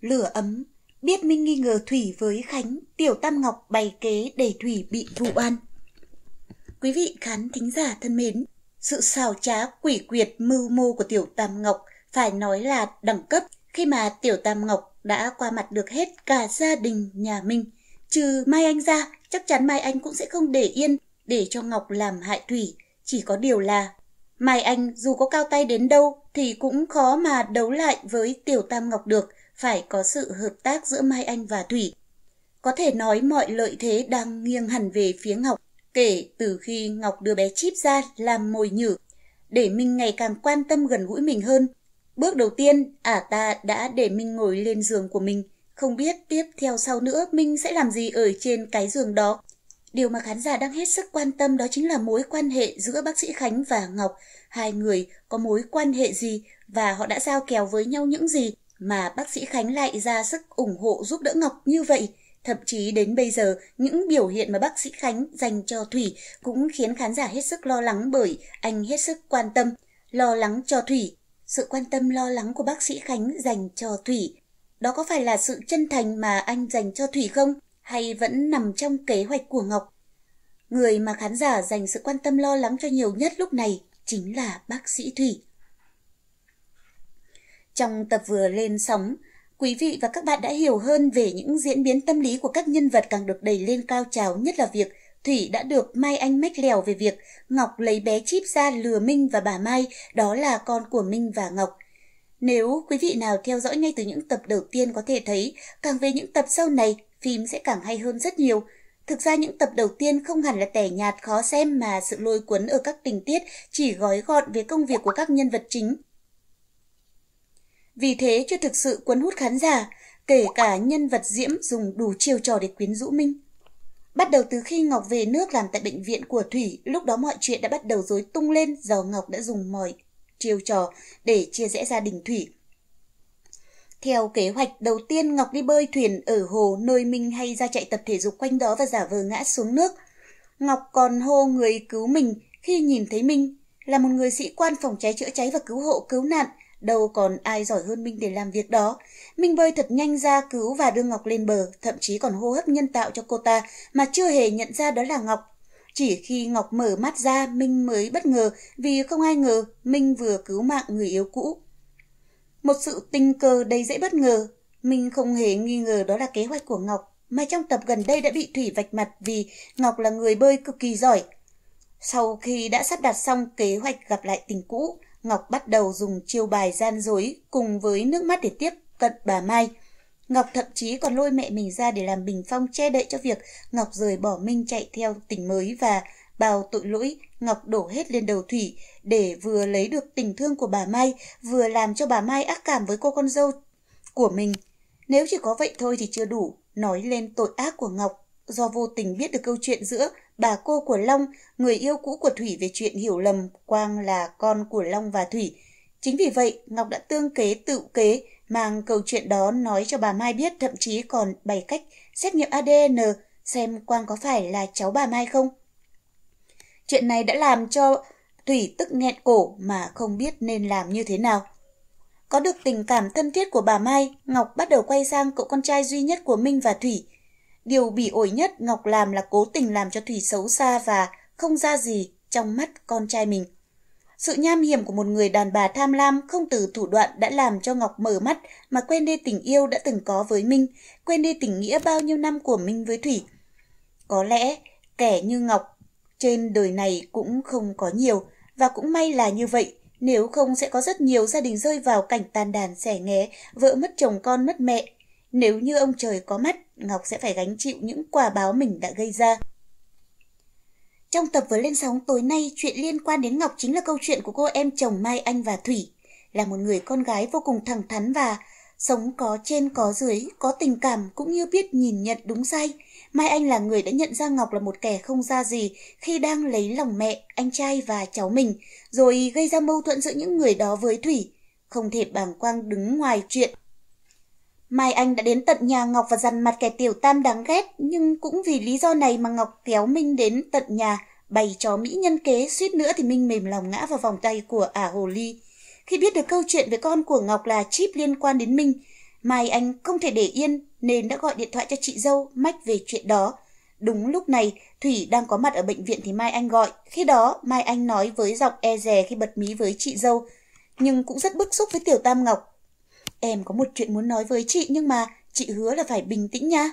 Lửa ấm, biết Minh nghi ngờ Thủy với Khánh, Tiểu Tam Ngọc bày kế để Thủy bị thụ oan. Quý vị khán thính giả thân mến, sự xào trá quỷ quyệt mưu mô của Tiểu Tam Ngọc phải nói là đẳng cấp khi mà Tiểu Tam Ngọc đã qua mặt được hết cả gia đình nhà Minh. Trừ Mai Anh ra, chắc chắn Mai Anh cũng sẽ không để yên để cho Ngọc làm hại Thủy. Chỉ có điều là Mai Anh dù có cao tay đến đâu thì cũng khó mà đấu lại với Tiểu Tam Ngọc được phải có sự hợp tác giữa Mai Anh và Thủy. Có thể nói mọi lợi thế đang nghiêng hẳn về phía Ngọc kể từ khi Ngọc đưa bé Chip ra làm mồi nhử để Minh ngày càng quan tâm gần gũi mình hơn. Bước đầu tiên, ả à ta đã để Minh ngồi lên giường của mình. Không biết tiếp theo sau nữa Minh sẽ làm gì ở trên cái giường đó. Điều mà khán giả đang hết sức quan tâm đó chính là mối quan hệ giữa bác sĩ Khánh và Ngọc. Hai người có mối quan hệ gì và họ đã giao kèo với nhau những gì mà bác sĩ Khánh lại ra sức ủng hộ giúp đỡ Ngọc như vậy. Thậm chí đến bây giờ, những biểu hiện mà bác sĩ Khánh dành cho Thủy cũng khiến khán giả hết sức lo lắng bởi anh hết sức quan tâm, lo lắng cho Thủy. Sự quan tâm lo lắng của bác sĩ Khánh dành cho Thủy, đó có phải là sự chân thành mà anh dành cho Thủy không? Hay vẫn nằm trong kế hoạch của Ngọc? Người mà khán giả dành sự quan tâm lo lắng cho nhiều nhất lúc này chính là bác sĩ Thủy. Trong tập vừa lên sóng, quý vị và các bạn đã hiểu hơn về những diễn biến tâm lý của các nhân vật càng được đẩy lên cao trào, nhất là việc Thủy đã được Mai Anh mách lèo về việc Ngọc lấy bé chip ra lừa Minh và bà Mai, đó là con của Minh và Ngọc. Nếu quý vị nào theo dõi ngay từ những tập đầu tiên có thể thấy, càng về những tập sau này, phim sẽ càng hay hơn rất nhiều. Thực ra những tập đầu tiên không hẳn là tẻ nhạt khó xem mà sự lôi cuốn ở các tình tiết chỉ gói gọn về công việc của các nhân vật chính vì thế chưa thực sự cuốn hút khán giả, kể cả nhân vật Diễm dùng đủ chiêu trò để quyến rũ Minh. Bắt đầu từ khi Ngọc về nước làm tại bệnh viện của Thủy, lúc đó mọi chuyện đã bắt đầu rối tung lên do Ngọc đã dùng mọi chiêu trò để chia rẽ gia đình Thủy. Theo kế hoạch đầu tiên Ngọc đi bơi thuyền ở hồ nơi Minh hay ra chạy tập thể dục quanh đó và giả vờ ngã xuống nước. Ngọc còn hô người cứu mình khi nhìn thấy Minh là một người sĩ quan phòng cháy chữa cháy và cứu hộ cứu nạn Đâu còn ai giỏi hơn Minh để làm việc đó. Minh bơi thật nhanh ra cứu và đưa Ngọc lên bờ, thậm chí còn hô hấp nhân tạo cho cô ta mà chưa hề nhận ra đó là Ngọc. Chỉ khi Ngọc mở mắt ra, Minh mới bất ngờ vì không ai ngờ Minh vừa cứu mạng người yêu cũ. Một sự tình cờ đầy dễ bất ngờ, Minh không hề nghi ngờ đó là kế hoạch của Ngọc, mà trong tập gần đây đã bị Thủy vạch mặt vì Ngọc là người bơi cực kỳ giỏi. Sau khi đã sắp đặt xong kế hoạch gặp lại tình cũ, Ngọc bắt đầu dùng chiêu bài gian dối cùng với nước mắt để tiếp cận bà Mai. Ngọc thậm chí còn lôi mẹ mình ra để làm bình phong che đậy cho việc Ngọc rời bỏ Minh chạy theo tình mới và bao tội lỗi Ngọc đổ hết lên đầu Thủy để vừa lấy được tình thương của bà Mai, vừa làm cho bà Mai ác cảm với cô con dâu của mình. Nếu chỉ có vậy thôi thì chưa đủ, nói lên tội ác của Ngọc do vô tình biết được câu chuyện giữa bà cô của Long, người yêu cũ của Thủy về chuyện hiểu lầm Quang là con của Long và Thủy. Chính vì vậy, Ngọc đã tương kế tự kế, mang câu chuyện đó nói cho bà Mai biết, thậm chí còn bày cách xét nghiệm ADN xem Quang có phải là cháu bà Mai không. Chuyện này đã làm cho Thủy tức nghẹn cổ mà không biết nên làm như thế nào. Có được tình cảm thân thiết của bà Mai, Ngọc bắt đầu quay sang cậu con trai duy nhất của Minh và Thủy – Điều bị ổi nhất Ngọc làm là cố tình làm cho thủy xấu xa và không ra gì trong mắt con trai mình. Sự nham hiểm của một người đàn bà tham lam không từ thủ đoạn đã làm cho Ngọc mở mắt mà quên đi tình yêu đã từng có với Minh, quên đi tình nghĩa bao nhiêu năm của Minh với Thủy. Có lẽ kẻ như Ngọc trên đời này cũng không có nhiều và cũng may là như vậy nếu không sẽ có rất nhiều gia đình rơi vào cảnh tàn đàn xẻ nghé, vợ mất chồng con mất mẹ. Nếu như ông trời có mắt, Ngọc sẽ phải gánh chịu những quả báo mình đã gây ra. Trong tập vừa lên sóng tối nay, chuyện liên quan đến Ngọc chính là câu chuyện của cô em chồng Mai Anh và Thủy, là một người con gái vô cùng thẳng thắn và sống có trên có dưới, có tình cảm cũng như biết nhìn nhận đúng sai. Mai Anh là người đã nhận ra Ngọc là một kẻ không ra gì khi đang lấy lòng mẹ, anh trai và cháu mình, rồi gây ra mâu thuẫn giữa những người đó với Thủy. Không thể bàng quang đứng ngoài chuyện Mai Anh đã đến tận nhà Ngọc và dằn mặt kẻ tiểu tam đáng ghét, nhưng cũng vì lý do này mà Ngọc kéo Minh đến tận nhà, bày trò mỹ nhân kế, suýt nữa thì Minh mềm lòng ngã vào vòng tay của ả hồ ly. Khi biết được câu chuyện về con của Ngọc là chip liên quan đến Minh, Mai Anh không thể để yên nên đã gọi điện thoại cho chị dâu mách về chuyện đó. Đúng lúc này, Thủy đang có mặt ở bệnh viện thì Mai Anh gọi. Khi đó, Mai Anh nói với giọng e rè khi bật mí với chị dâu, nhưng cũng rất bức xúc với Tiểu Tam Ngọc Em có một chuyện muốn nói với chị nhưng mà chị hứa là phải bình tĩnh nha.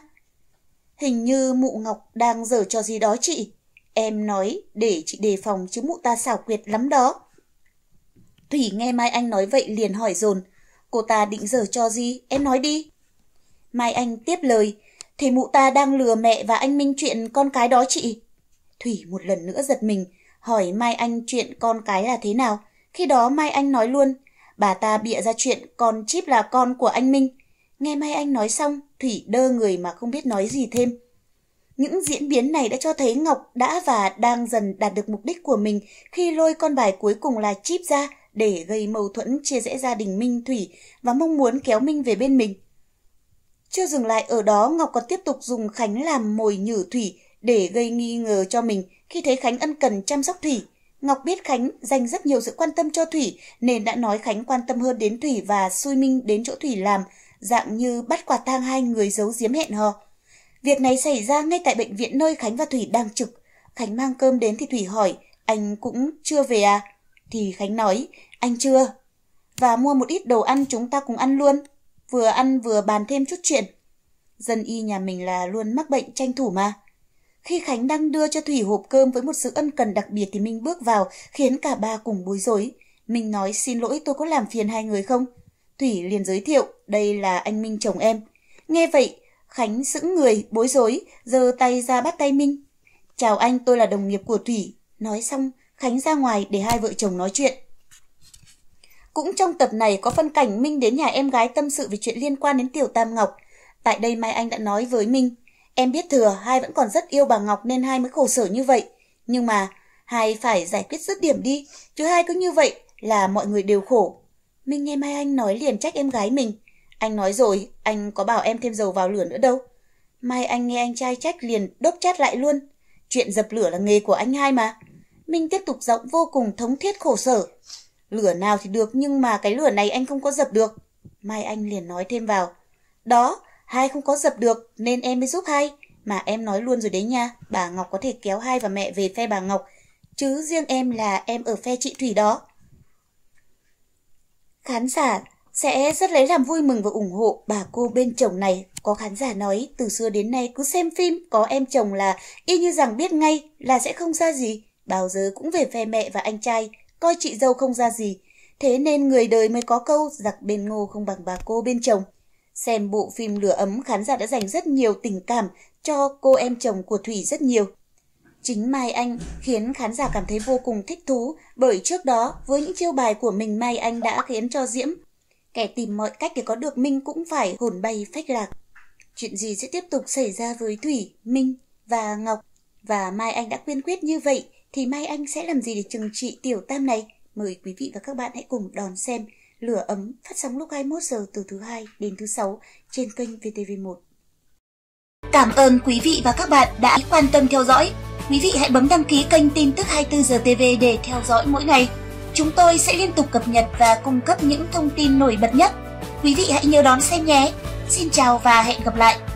Hình như mụ Ngọc đang dở cho gì đó chị. Em nói để chị đề phòng chứ mụ ta xảo quyệt lắm đó. Thủy nghe Mai Anh nói vậy liền hỏi dồn Cô ta định dở cho gì? Em nói đi. Mai Anh tiếp lời. Thì mụ ta đang lừa mẹ và anh Minh chuyện con cái đó chị. Thủy một lần nữa giật mình, hỏi Mai Anh chuyện con cái là thế nào. Khi đó Mai Anh nói luôn, bà ta bịa ra chuyện con chip là con của anh Minh. Nghe Mai Anh nói xong, Thủy đơ người mà không biết nói gì thêm. Những diễn biến này đã cho thấy Ngọc đã và đang dần đạt được mục đích của mình khi lôi con bài cuối cùng là chip ra để gây mâu thuẫn chia rẽ gia đình Minh Thủy và mong muốn kéo Minh về bên mình. Chưa dừng lại ở đó, Ngọc còn tiếp tục dùng Khánh làm mồi nhử Thủy để gây nghi ngờ cho mình khi thấy Khánh ân cần chăm sóc Thủy. Ngọc biết Khánh dành rất nhiều sự quan tâm cho Thủy nên đã nói Khánh quan tâm hơn đến Thủy và xui Minh đến chỗ Thủy làm, dạng như bắt quả tang hai người giấu giếm hẹn hò. Việc này xảy ra ngay tại bệnh viện nơi Khánh và Thủy đang trực. Khánh mang cơm đến thì Thủy hỏi, anh cũng chưa về à? Thì Khánh nói, anh chưa. Và mua một ít đồ ăn chúng ta cùng ăn luôn. Vừa ăn vừa bàn thêm chút chuyện. Dân y nhà mình là luôn mắc bệnh tranh thủ mà. Khi Khánh đang đưa cho Thủy hộp cơm với một sự ân cần đặc biệt thì Minh bước vào, khiến cả ba cùng bối rối. Minh nói xin lỗi tôi có làm phiền hai người không? Thủy liền giới thiệu, đây là anh Minh chồng em. Nghe vậy, Khánh sững người, bối rối, giơ tay ra bắt tay Minh. Chào anh, tôi là đồng nghiệp của Thủy. Nói xong, Khánh ra ngoài để hai vợ chồng nói chuyện. Cũng trong tập này có phân cảnh Minh đến nhà em gái tâm sự về chuyện liên quan đến Tiểu Tam Ngọc. Tại đây Mai Anh đã nói với Minh, Em biết thừa hai vẫn còn rất yêu bà Ngọc nên hai mới khổ sở như vậy. Nhưng mà hai phải giải quyết dứt điểm đi, chứ hai cứ như vậy là mọi người đều khổ. Minh nghe Mai Anh nói liền trách em gái mình. Anh nói rồi, anh có bảo em thêm dầu vào lửa nữa đâu. Mai Anh nghe anh trai trách liền đốt chát lại luôn. Chuyện dập lửa là nghề của anh hai mà. Minh tiếp tục giọng vô cùng thống thiết khổ sở. Lửa nào thì được nhưng mà cái lửa này anh không có dập được. Mai Anh liền nói thêm vào. Đó, Hai không có dập được nên em mới giúp hai. Mà em nói luôn rồi đấy nha, bà Ngọc có thể kéo hai và mẹ về phe bà Ngọc. Chứ riêng em là em ở phe chị Thủy đó. Khán giả sẽ rất lấy làm vui mừng và ủng hộ bà cô bên chồng này. Có khán giả nói từ xưa đến nay cứ xem phim có em chồng là y như rằng biết ngay là sẽ không ra gì. Bao giờ cũng về phe mẹ và anh trai, coi chị dâu không ra gì. Thế nên người đời mới có câu giặc bên ngô không bằng bà cô bên chồng. Xem bộ phim Lửa Ấm, khán giả đã dành rất nhiều tình cảm cho cô em chồng của Thủy rất nhiều. Chính Mai Anh khiến khán giả cảm thấy vô cùng thích thú bởi trước đó với những chiêu bài của mình Mai Anh đã khiến cho Diễm kẻ tìm mọi cách để có được Minh cũng phải hồn bay phách lạc. Chuyện gì sẽ tiếp tục xảy ra với Thủy, Minh và Ngọc? Và Mai Anh đã quyên quyết như vậy thì Mai Anh sẽ làm gì để trừng trị tiểu tam này? Mời quý vị và các bạn hãy cùng đón xem Lửa ấm phát sóng lúc 21 giờ từ thứ hai đến thứ sáu trên kênh VTV1. Cảm ơn quý vị và các bạn đã quan tâm theo dõi. Quý vị hãy bấm đăng ký kênh tin tức 24 giờ TV để theo dõi mỗi ngày. Chúng tôi sẽ liên tục cập nhật và cung cấp những thông tin nổi bật nhất. Quý vị hãy nhớ đón xem nhé. Xin chào và hẹn gặp lại.